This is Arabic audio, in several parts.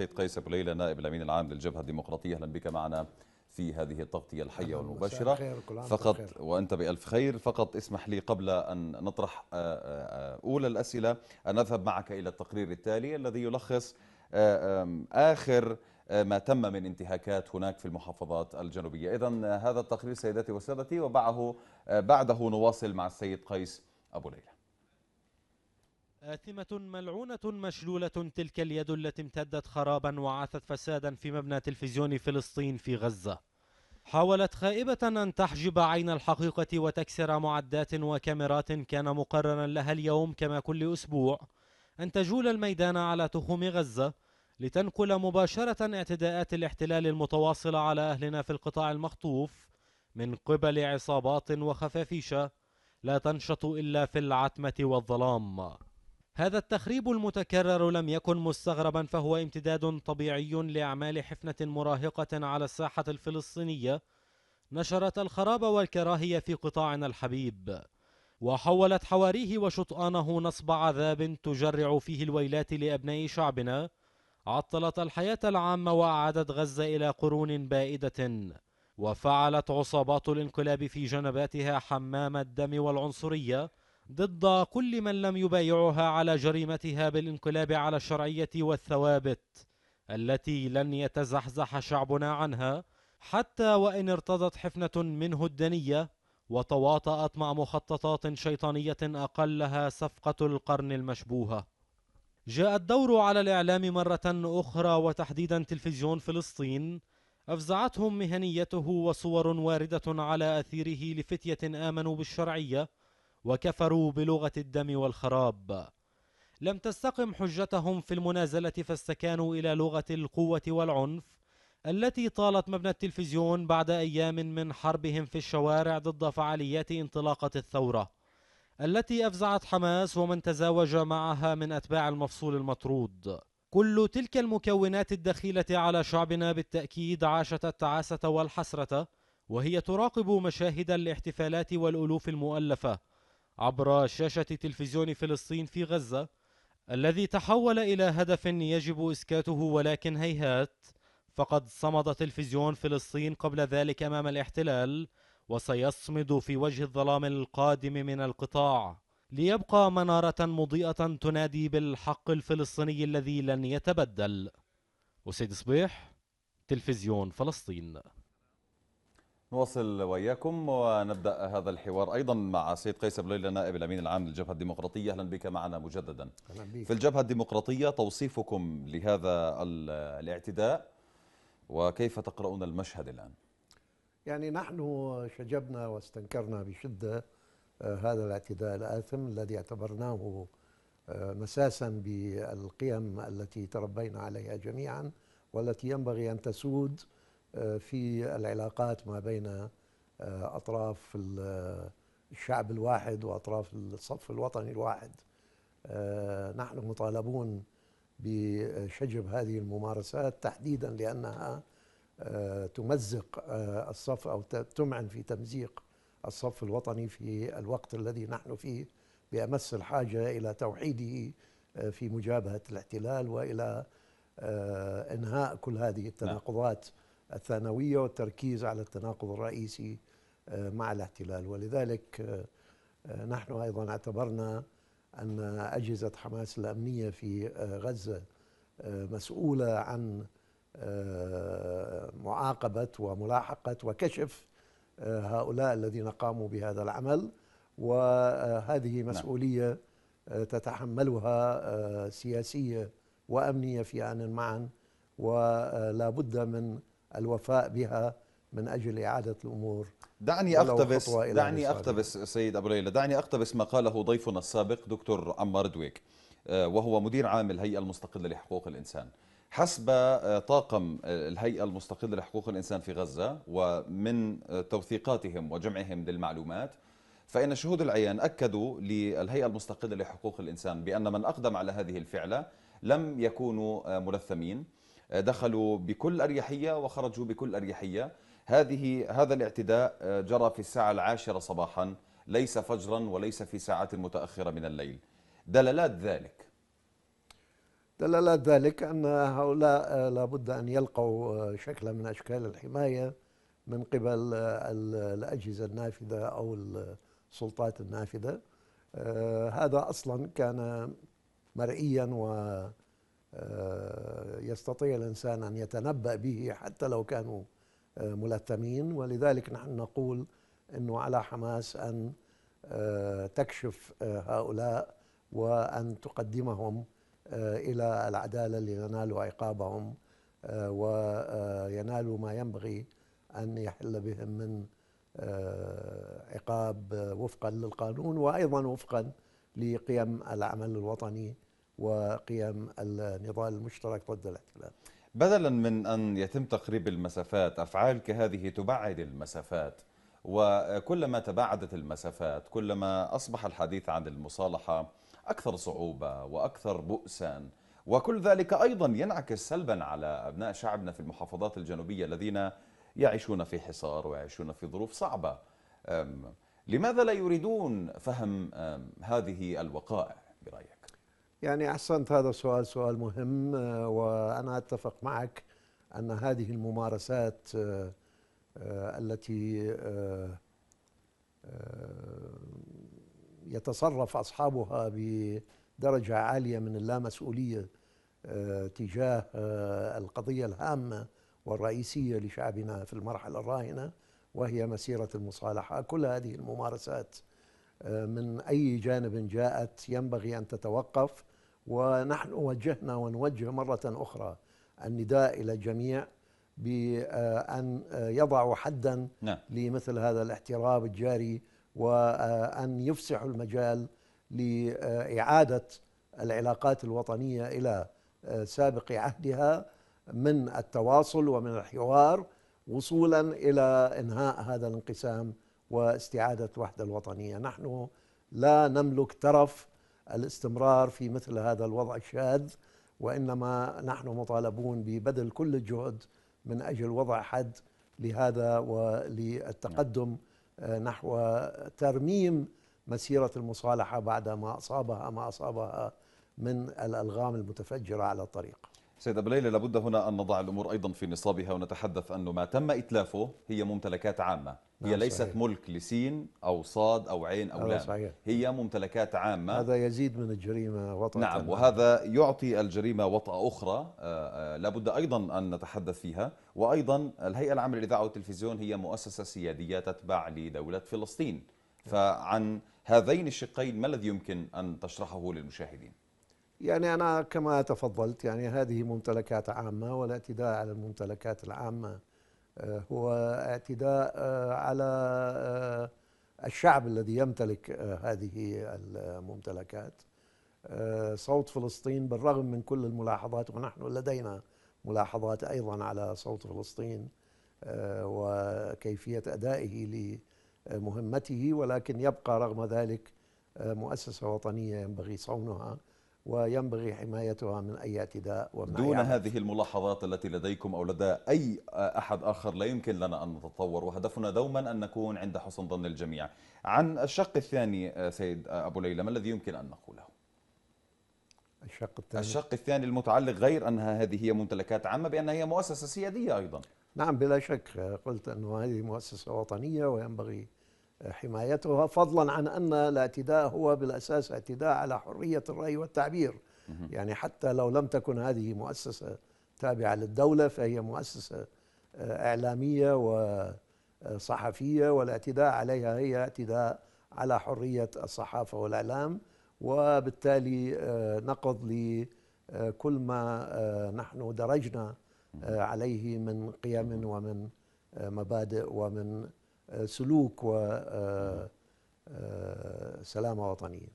سيد قيس ابو ليلى نائب الامين العام للجبهه الديمقراطيه اهلا بك معنا في هذه التغطيه الحيه والمباشره فقط وانت بالف خير فقط اسمح لي قبل ان نطرح آه، آه، اولى الاسئله ان نذهب معك الى التقرير التالي الذي يلخص آه، اخر ما تم من انتهاكات هناك في المحافظات الجنوبيه اذا هذا التقرير سيداتي وسادتي وبعده بعده نواصل مع السيد قيس ابو ليلى آثمة ملعونة مشلولة تلك اليد التي امتدت خرابا وعاثت فسادا في مبنى تلفزيون فلسطين في غزة حاولت خائبة أن تحجب عين الحقيقة وتكسر معدات وكاميرات كان مقررا لها اليوم كما كل أسبوع أن تجول الميدان على تخوم غزة لتنقل مباشرة اعتداءات الاحتلال المتواصلة على أهلنا في القطاع المخطوف من قبل عصابات وخفافيشة لا تنشط إلا في العتمة والظلام هذا التخريب المتكرر لم يكن مستغربا فهو امتداد طبيعي لأعمال حفنة مراهقة على الساحة الفلسطينية نشرت الخراب والكراهية في قطاعنا الحبيب وحولت حواريه وشطآنه نصب عذاب تجرع فيه الويلات لأبناء شعبنا عطلت الحياة العامة وأعادت غزة إلى قرون بائدة وفعلت عصابات الانقلاب في جنباتها حمام الدم والعنصرية ضد كل من لم يبايعها على جريمتها بالانقلاب على الشرعية والثوابت التي لن يتزحزح شعبنا عنها حتى وإن ارتضت حفنة منه الدنية وتواطأت مع مخططات شيطانية أقلها صفقة القرن المشبوهة جاء الدور على الإعلام مرة أخرى وتحديدا تلفزيون فلسطين أفزعتهم مهنيته وصور واردة على أثيره لفتية آمنوا بالشرعية وكفروا بلغة الدم والخراب لم تستقم حجتهم في المنازلة فاستكانوا إلى لغة القوة والعنف التي طالت مبنى التلفزيون بعد أيام من حربهم في الشوارع ضد فعاليات انطلاقة الثورة التي أفزعت حماس ومن تزاوج معها من أتباع المفصول المطرود كل تلك المكونات الدخيلة على شعبنا بالتأكيد عاشت التعاسة والحسرة وهي تراقب مشاهد الاحتفالات والألوف المؤلفة عبر شاشة تلفزيون فلسطين في غزة الذي تحول إلى هدف يجب إسكاته ولكن هيهات فقد صمد تلفزيون فلسطين قبل ذلك أمام الاحتلال وسيصمد في وجه الظلام القادم من القطاع ليبقى منارة مضيئة تنادي بالحق الفلسطيني الذي لن يتبدل أسيد صبيح تلفزيون فلسطين نواصل وإياكم ونبدأ هذا الحوار أيضا مع سيد قيس بليلة نائب الأمين العام للجبهة الديمقراطية أهلا بك معنا مجددا أهلا بك. في الجبهة الديمقراطية توصيفكم لهذا الاعتداء وكيف تقرؤون المشهد الآن يعني نحن شجبنا واستنكرنا بشدة آه، هذا الاعتداء الآثم الذي اعتبرناه آه، مساسا بالقيم التي تربينا عليها جميعا والتي ينبغي أن تسود آه، في العلاقات ما بين آه، أطراف آه، الشعب الواحد وأطراف الصف الوطني الواحد نحن مطالبون بشجب هذه الممارسات تحديدا لأنها تمزق الصف أو تمعن في تمزيق الصف الوطني في الوقت الذي نحن فيه بأمس الحاجة إلى توحيده في مجابهة الاحتلال وإلى إنهاء كل هذه نعم. التناقضات الثانوية والتركيز على التناقض الرئيسي آه، مع الاحتلال ولذلك آه، آه، نحن أيضا اعتبرنا أن أجهزة حماس الأمنية في غزة مسؤولة عن معاقبة وملاحقة وكشف هؤلاء الذين قاموا بهذا العمل وهذه نعم. مسؤولية تتحملها سياسية وأمنية في آن معا ولا بد من الوفاء بها من اجل اعاده الامور دعني اقتبس دعني اقتبس سيد ابو ليلى دعني اقتبس ما قاله ضيفنا السابق دكتور عمار دويك آه، وهو مدير عام الهيئه المستقله لحقوق الانسان حسب آه، طاقم آه، الهيئه المستقله لحقوق الانسان في غزه ومن توثيقاتهم وجمعهم للمعلومات فان شهود العيان اكدوا للهيئه المستقله لحقوق الانسان بان من اقدم على هذه الفعله لم يكونوا ملثمين دخلوا بكل أريحية وخرجوا بكل أريحية هذه هذا الاعتداء آه، جرى في الساعة العاشرة صباحا ليس فجرا وليس في ساعات متأخرة من الليل دلالات ذلك دلالات ذلك أن هؤلاء آه، لابد أن يلقوا آه، شكلا من أشكال الحماية من قبل الأجهزة النافذة أو السلطات النافذة هذا أصلا كان مرئيا و آه، يستطيع الإنسان أن يتنبأ به حتى لو كانوا آه، ملثمين ولذلك نحن نقول أنه على حماس أن آه، تكشف هؤلاء وأن تقدمهم إلى العدالة لينالوا عقابهم وينالوا ما ينبغي أن يحل بهم من عقاب وفقا للقانون وأيضا وفقا لقيم العمل الوطني وقيم النضال المشترك ضد الاحتلال بدلا من أن يتم تقريب المسافات أفعال كهذه تبعد المسافات وكلما تباعدت المسافات كلما أصبح الحديث عن المصالحة أكثر صعوبة وأكثر بؤسا وكل ذلك أيضا ينعكس سلبا على أبناء شعبنا في المحافظات الجنوبية الذين يعيشون في حصار ويعيشون في ظروف صعبة لماذا لا يريدون فهم هذه الوقائع برأيك؟ يعني أحسنت هذا السؤال سؤال مهم آه، وأنا أتفق معك أن هذه الممارسات آه، آه، التي يتصرف أصحابها بدرجة عالية من اللامسؤولية تجاه القضية الهامة والرئيسية لشعبنا في المرحلة الراهنة وهي مسيرة المصالحة كل هذه الممارسات من أي جانب جاءت ينبغي أن تتوقف ونحن وجهنا ونوجه مرة أخرى النداء إلى الجميع بأن يضعوا حدا نعم. لمثل هذا الاحتراب الجاري وأن يفسحوا المجال لإعادة العلاقات الوطنية إلى سابق عهدها من التواصل ومن الحوار وصولا إلى إنهاء هذا الانقسام واستعادة الوحدة الوطنية نحن لا نملك ترف الاستمرار في مثل هذا الوضع الشاذ وإنما نحن مطالبون ببذل كل الجهد من أجل وضع حد لهذا وللتقدم آه، نحو ترميم مسيرة المصالحة بعد ما أصابها ما أصابها من الألغام المتفجرة على الطريق سيد أبو لابد هنا أن نضع الأمور أيضا في نصابها ونتحدث أنه ما تم إتلافه هي ممتلكات عامة نعم، هي ليست صحيح. ملك لسين أو صاد أو عين أو آه، لام صحيح. هي ممتلكات عامة هذا يزيد من الجريمة وطأة نعم وهذا يعطي الجريمة وطأة أخرى آه، آه، لابد أيضا أن نتحدث فيها وأيضا الهيئة العامة للإذاعة والتلفزيون هي مؤسسة سيادية تتبع لدولة فلسطين نعم. فعن هذين الشقين ما الذي يمكن أن تشرحه للمشاهدين؟ يعني أنا كما تفضلت يعني هذه ممتلكات عامة والاعتداء على الممتلكات العامة آه، هو اعتداء آه، على آه، الشعب الذي يمتلك هذه الممتلكات صوت فلسطين بالرغم من كل الملاحظات ونحن لدينا ملاحظات أيضا على صوت فلسطين وكيفية أدائه لمهمته ولكن يبقى رغم ذلك مؤسسة وطنية ينبغي صونها وينبغي حمايتها من أي اعتداء ومن دون أي هذه الملاحظات التي لديكم أو لدى أي أحد آخر لا يمكن لنا أن نتطور وهدفنا دوما أن نكون عند حسن ظن الجميع عن الشق الثاني آه، سيد آه، أبو ليلى ما الذي يمكن أن نقوله؟ الشق الثاني الشق الثاني المتعلق غير أنها هذه هي ممتلكات عامة بأنها هي مؤسسة سيادية أيضا نعم بلا شك قلت انه هذه مؤسسة وطنية وينبغي حمايتها فضلا عن أن الاعتداء هو بالأساس اعتداء على حرية الرأي والتعبير يعني حتى لو لم تكن هذه مؤسسة تابعة للدولة فهي مؤسسة آه، إعلامية وصحفية آه، والاعتداء عليها هي اعتداء على حرية الصحافة والإعلام وبالتالي آه، نقض لكل ما نحن درجنا عليه من قيم ومن مبادئ ومن سلوك وسلامة آه، آه، وطنية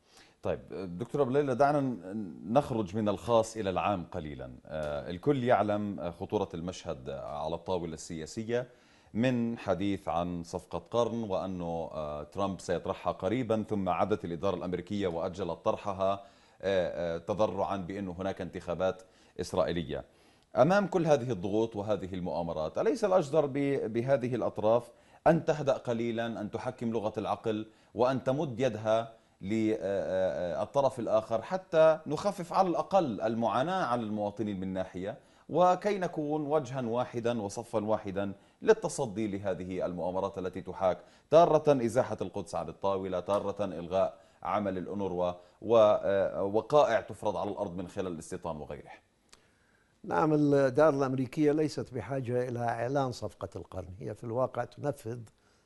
طيب دكتور أبو ليلى دعنا نخرج من الخاص إلى العام قليلا آه، الكل يعلم خطورة المشهد على الطاولة السياسية من حديث عن صفقة قرن وأنه ترامب سيطرحها قريبا ثم عادت الإدارة الأمريكية وأجلت طرحها تضرعا بأن هناك انتخابات إسرائيلية أمام كل هذه الضغوط وهذه المؤامرات أليس الأجدر بهذه الأطراف أن تهدأ قليلا أن تحكم لغة العقل وأن تمد يدها للطرف آه، آه، آه، الآخر حتى نخفف على الأقل المعاناة على المواطنين من ناحية وكي نكون وجها واحدا وصفا واحدا للتصدي لهذه المؤامرات التي تحاك تارة إزاحة القدس عن الطاولة تارة إلغاء عمل الأنوروا ووقائع تفرض على الأرض من خلال الاستيطان وغيره نعم الدار الأمريكية ليست بحاجة إلى إعلان صفقة القرن هي في الواقع تنفذ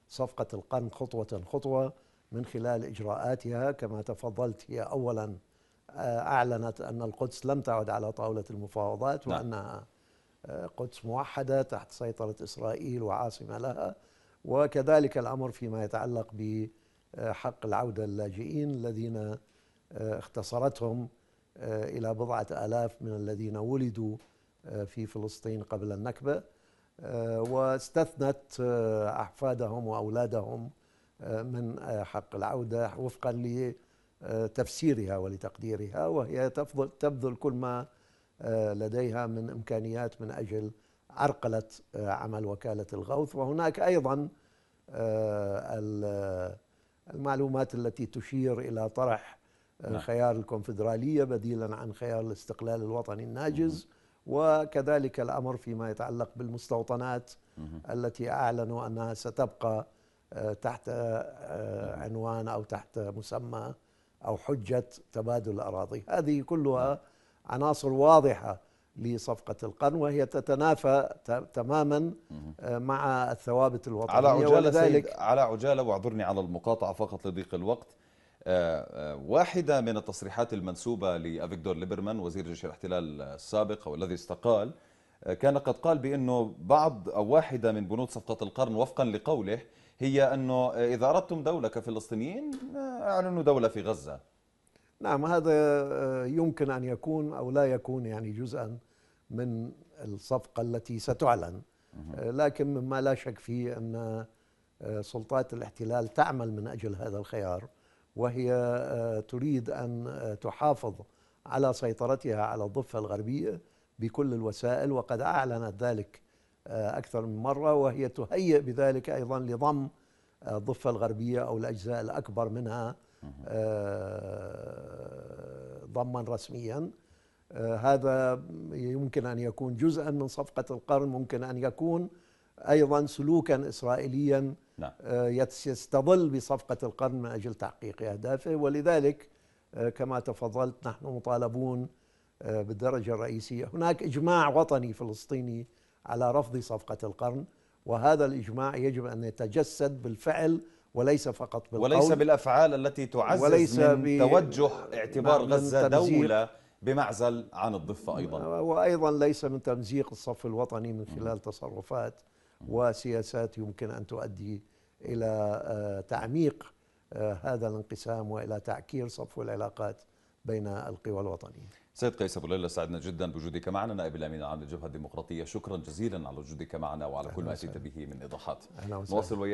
صفقة القرن خطوة خطوة من خلال إجراءاتها كما تفضلت هي أولا آه، أعلنت أن القدس لم تعد على طاولة المفاوضات نعم. وأنها آه، قدس موحدة تحت سيطرة إسرائيل وعاصمة لها وكذلك الأمر فيما يتعلق بحق العودة للاجئين الذين آه، اختصرتهم آه، إلى بضعة آلاف من الذين ولدوا آه، في فلسطين قبل النكبة آه، واستثنت أحفادهم وأولادهم من حق العودة وفقا لتفسيرها ولتقديرها وهي تبذل كل ما لديها من إمكانيات من أجل عرقلة عمل وكالة الغوث وهناك أيضا المعلومات التي تشير إلى طرح آه، نعم. خيار الكونفدرالية بديلا عن خيار الاستقلال الوطني الناجز وكذلك الأمر فيما يتعلق بالمستوطنات التي أعلنوا أنها ستبقى آه، تحت آه، عنوان أو تحت مسمى أو حجة تبادل الأراضي هذه كلها نعم. عناصر واضحة لصفقة القرن وهي تتنافى تماما مع الثوابت الوطنية على عجالة, ولذلك على عجالة واعذرني على المقاطعة فقط لضيق الوقت آه، آه، واحدة من التصريحات المنسوبة لأفيكتور ليبرمان وزير جيش الاحتلال السابق أو الذي استقال آه، كان قد قال بأنه بعض أو واحدة من بنود صفقة القرن وفقا لقوله هي أنه إذا أردتم دولة كفلسطينيين أعلنوا دولة في غزة نعم هذا يمكن أن يكون أو لا يكون يعني جزءا من الصفقة التي ستعلن لكن مما لا شك فيه أن سلطات الاحتلال تعمل من أجل هذا الخيار وهي آه، تريد أن آه، تحافظ على سيطرتها على الضفة الغربية بكل الوسائل وقد أعلنت ذلك آه، أكثر من مرة وهي تهيئ بذلك أيضا لضم الضفة الغربية أو الأجزاء الأكبر منها ضما رسميا هذا يمكن أن يكون جزءا من صفقة القرن ممكن أن يكون أيضا سلوكا إسرائيليا نعم. آه، يستظل بصفقة القرن من أجل تحقيق أهدافه ولذلك آه، كما تفضلت نحن مطالبون آه، بالدرجة الرئيسية هناك إجماع وطني فلسطيني على رفض صفقة القرن وهذا الإجماع يجب أن يتجسد بالفعل وليس فقط بالقول وليس بالأفعال التي تعزز وليس من توجه اعتبار نعم، غزة دولة بمعزل عن الضفة أيضا وأيضا ليس من تمزيق الصف الوطني من خلال تصرفات وسياسات يمكن أن تؤدي إلى آه، تعميق آه، هذا الانقسام وإلى تعكير صفو العلاقات بين القوى الوطنيه. سيد قيس ابو ليلى سعدنا جدا بوجودك معنا نائب الامين العام للجبهه الديمقراطيه شكرا جزيلا على وجودك معنا وعلى كل ما اتيت به من ايضاحات. نواصل